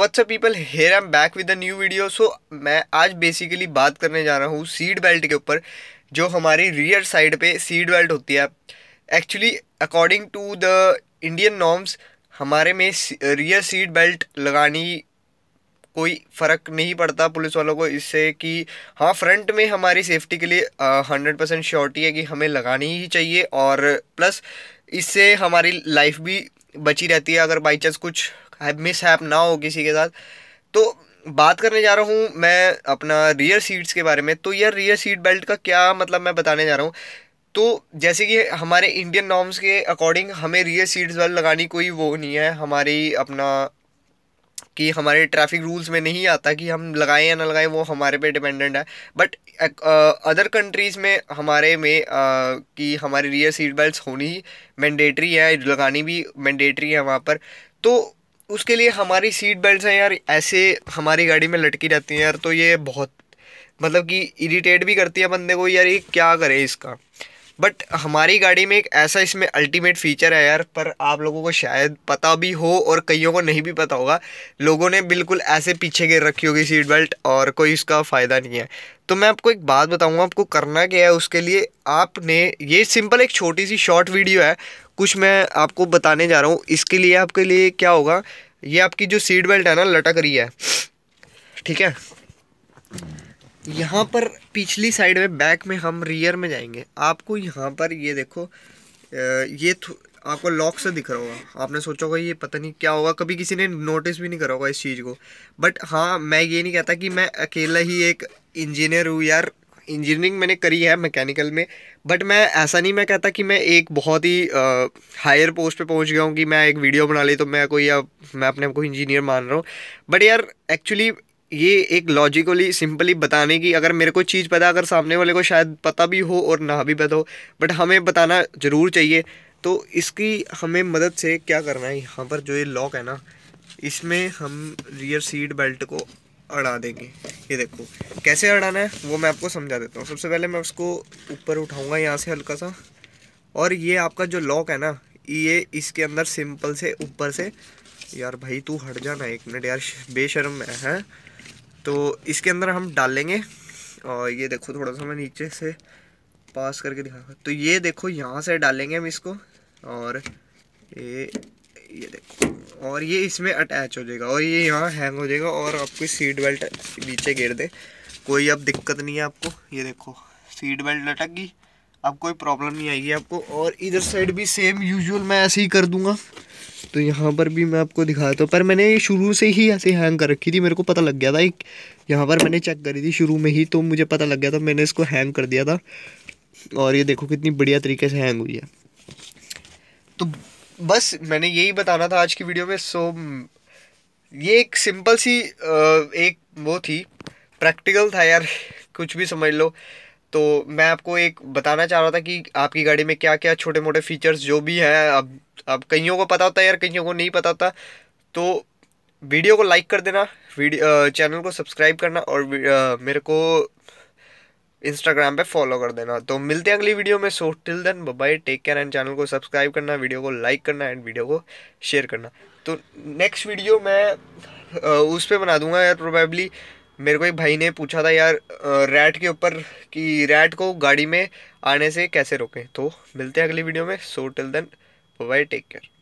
WhatsApp people here am back with a new video so मैं आज basically बात करने जा रहा हूँ सीट बेल्ट के ऊपर जो हमारी रियर साइड पे सीट बेल्ट होती है actually according to the Indian norms हमारे में रियर सीट बेल्ट लगानी कोई फ़र्क नहीं पड़ता पुलिस वालों को इससे कि हाँ फ्रंट में हमारी सेफ्टी के लिए हंड्रेड परसेंट श्योरिटी है कि हमें लगानी ही चाहिए और प्लस इससे हमारी लाइफ भी बची रहती है अगर बाई चांस कुछ मिस हैप ना हो किसी के साथ तो बात करने जा रहा हूँ मैं अपना रियर सीट्स के बारे में तो यार रियर सीट बेल्ट का क्या मतलब मैं बताने जा रहा हूँ तो जैसे कि हमारे इंडियन नॉर्म्स के अकॉर्डिंग हमें रियर सीट्स बेल्ट लगानी कोई वो नहीं है हमारी अपना कि हमारे ट्रैफिक रूल्स में नहीं आता कि हम लगाएं या ना लगाएं वो हमारे पे डिपेंडेंट है बट अदर कंट्रीज़ में हमारे में uh, कि हमारी रियर सीट बेल्ट होनी मैंडेटरी है लगानी भी मैंडेटरी है वहाँ पर तो उसके लिए हमारी सीट बेल्ट हैं यार ऐसे हमारी गाड़ी में लटकी रहती हैं यार तो ये बहुत मतलब कि इरिटेट भी करती है बंदे को यार ये क्या करे इसका बट हमारी गाड़ी में एक ऐसा इसमें अल्टीमेट फीचर है यार पर आप लोगों को शायद पता भी हो और कईयों को नहीं भी पता होगा लोगों ने बिल्कुल ऐसे पीछे गिर रखी होगी सीट बेल्ट और कोई इसका फ़ायदा नहीं है तो मैं आपको एक बात बताऊंगा आपको करना क्या है उसके लिए आपने ये सिंपल एक छोटी सी शॉर्ट वीडियो है कुछ मैं आपको बताने जा रहा हूँ इसके लिए आपके लिए क्या होगा ये आपकी जो सीट बेल्ट है ना लटक रही है ठीक है यहाँ पर पिछली साइड में बैक में हम रियर में जाएंगे आपको यहाँ पर ये देखो ये आपको लॉक से दिख रहा होगा आपने सोचा होगा ये पता नहीं क्या होगा कभी किसी ने नोटिस भी नहीं करा होगा इस चीज़ को बट हाँ मैं ये नहीं कहता कि मैं अकेला ही एक इंजीनियर हूँ यार इंजीनियरिंग मैंने करी है मैकेनिकल में बट मैं ऐसा नहीं मैं कहता कि मैं एक बहुत ही हायर पोस्ट पे पहुंच गया हूँ कि मैं एक वीडियो बना ली तो मैं कोई या मैं अपने आप को इंजीनियर मान रहा हूँ बट यार एक्चुअली ये एक लॉजिकली सिंपली बताने की अगर मेरे को चीज़ पता अगर सामने वाले को शायद पता भी हो और ना भी पता हो बट हमें बताना ज़रूर चाहिए तो इसकी हमें मदद से क्या करना है यहाँ पर जो ये लॉक है ना इसमें हम रियर सीट बेल्ट को अड़ा देंगे ये देखो कैसे अड़ाना है वो मैं आपको समझा देता हूँ सबसे पहले मैं उसको ऊपर उठाऊँगा यहाँ से हल्का सा और ये आपका जो लॉक है ना ये इसके अंदर सिंपल से ऊपर से यार भाई तू हट जाना एक मिनट यार बेशरम है तो इसके अंदर हम डालेंगे और ये देखो थोड़ा सा मैं नीचे से पास करके दिखाऊंगा तो ये देखो यहाँ से डालेंगे हम इसको और ये ये देखो और ये इसमें अटैच हो जाएगा और ये यहाँ हैंग हो जाएगा और आपको सीट बेल्ट नीचे गिर दे कोई अब दिक्कत नहीं है आपको ये देखो सीट बेल्ट लटक गई अब कोई प्रॉब्लम नहीं आएगी आपको और इधर साइड भी सेम यूजुअल मैं ऐसे ही कर दूंगा तो यहाँ पर भी मैं आपको दिखाता हूँ पर मैंने ये शुरू से ही ऐसे हैंग कर रखी थी मेरे को पता लग गया था एक यहाँ पर मैंने चेक करी थी शुरू में ही तो मुझे पता लग गया था मैंने इसको हैंग कर दिया था और ये देखो कितनी बढ़िया तरीके से हैंग हुई है तो बस मैंने यही बताना था आज की वीडियो में सो ये एक सिंपल सी एक वो थी प्रैक्टिकल था यार कुछ भी समझ लो तो मैं आपको एक बताना चाह रहा था कि आपकी गाड़ी में क्या क्या छोटे मोटे फीचर्स जो भी हैं अब अब कईयों को पता होता है यार कईयों को नहीं पता होता तो वीडियो को लाइक कर देना वीडियो चैनल को सब्सक्राइब करना और मेरे को इंस्टाग्राम पे फॉलो कर देना तो मिलते हैं अगली वीडियो में so till then bye take care and channel को सब्सक्राइब करना वीडियो को लाइक करना एंड वीडियो को शेयर करना तो नेक्स्ट वीडियो मैं उस पर बना दूंगा यार प्रोबेबली मेरे को एक भाई ने पूछा था यार रैट के ऊपर कि रैट को गाड़ी में आने से कैसे रोकें तो मिलते हैं अगली वीडियो में so till then bye take care